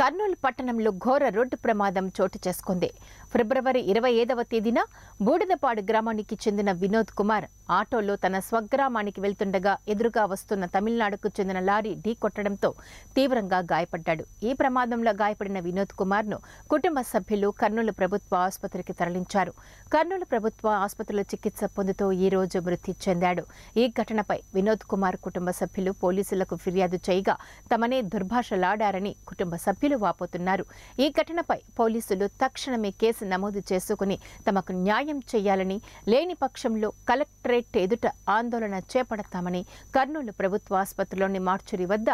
కర్నూలు పట్టణంలో ఘోర రోడ్డు ప్రమాదం చోటు చేసుకుంది ఫిబ్రవరి ఇరవై ఐదవ తేదీన బూడిదపాడు గ్రామానికి చెందిన వినోద్ కుమార్ ఆటోలో తన స్వగ్రామానికి వెళ్తుండగా ఎదురుగా వస్తున్న తమిళనాడుకు చెందిన లారీ ఢీ కొట్టడంతో తీవ్రంగా గాయపడ్డాడు ఈ ప్రమాదంలో గాయపడిన వినోద్ కుమార్ను కుటుంబ సభ్యులు కర్నూలు ప్రభుత్వ ఆసుపత్రికి తరలించారు కర్నూలు ప్రభుత్వ ఆసుపత్రిలో చికిత్స పొందుతూ ఈ రోజు మృతి చెందాడు ఈ ఘటనపై వినోద్ కుమార్ కుటుంబ సభ్యులు పోలీసులకు ఫిర్యాదు చేయగా తమనే దుర్భాషలాడారని కుటుంబ సభ్యులు వాపోతున్నారు ఈ ఘటనపై పోలీసులు తక్షణమే కేసు నమోదు చేసుకుని తమకు న్యాయం చేయాలని లేని పక్షంలో కలెక్టరేట్ ఎదుట ఆందోళన చేపడతామని కర్నూలు ప్రభుత్వ ఆసుపత్రిలోని మార్చురి వద్ద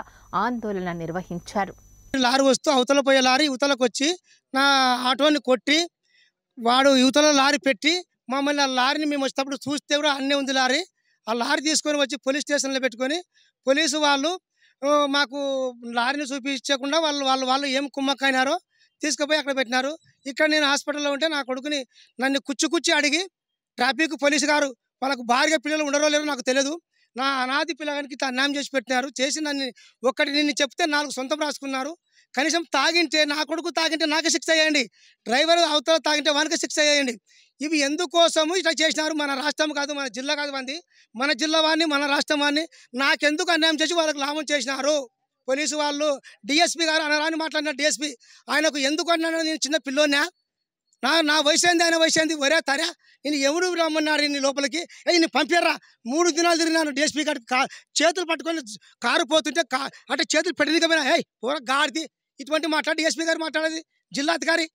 ఆందోళన నిర్వహించారు లారీ వస్తూ అవతల పోయే లారీ ఇవతలకు వచ్చి నా ఆటోని కొట్టి వాడు యువతలో లారీ పెట్టి మమ్మల్ని ఆ లారీని మేము వచ్చేటప్పుడు చూస్తే కూడా అన్నే ఉంది లారీ ఆ లారీ తీసుకొని వచ్చి పోలీస్ స్టేషన్లో పెట్టుకొని పోలీసు వాళ్ళు మాకు లారీని చూపించకుండా వాళ్ళు వాళ్ళు వాళ్ళు ఏం కుమ్మక్కైనారో తీసుకుపోయి అక్కడ పెట్టినారు ఇక్కడ నేను హాస్పిటల్లో ఉంటే నా కొడుకుని నన్ను కుచ్చి కుచ్చి అడిగి ట్రాఫిక్ పోలీసు గారు వాళ్ళకు భార్య పిల్లలు ఉండరో లేరో నాకు తెలియదు నా అనాథి పిల్లగానికి ఇట్లా అన్యాయం చేసి పెట్టినారు చేసి నన్ను ఒక్కటి నిన్ను చెప్తే నాలుగు సొంతం రాసుకున్నారు కనీసం తాగింటే నా కొడుకు తాగింటే నాకే శిక్ష చేయండి డ్రైవర్ అవతల తాగింటే వానికి శిక్ష చేయండి ఇవి ఎందుకోసము ఇట్లా చేసినారు మన రాష్ట్రం కాదు మన జిల్లా కాదు మంది మన జిల్లా వాడిని మన రాష్ట్రం వాడిని నాకెందుకు అన్యాయం చేసి వాళ్ళకి లాభం చేసినారు పోలీసు వాళ్ళు డిఎస్పి గారు అనరాని మాట్లాడిన డిఎస్పి ఆయనకు ఎందుకు అన్నాడు నేను చిన్న పిల్లోనా నా నా వయసు ఏంది ఆయన వయసు ఏంది ఒరే తరా నేను ఎవరు రమ్మన్నారు నీ లోపలికి ఏ నేను పంపారా మూడు దినాలు తిరిగినాను డిఎస్పీ కా చేతులు పట్టుకొని కారు పోతుంటే కా అంటే చేతులు పెట్టినకపోయినా ఏ పూర గాడిది ఇటువంటి మాట్లాడి డిఎస్పి గారు మాట్లాడేది జిల్లాధికారి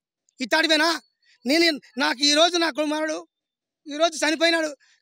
ఇట్టాడిపోయినా నేను నాకు ఈరోజు నా కుమారుడు ఈరోజు చనిపోయినాడు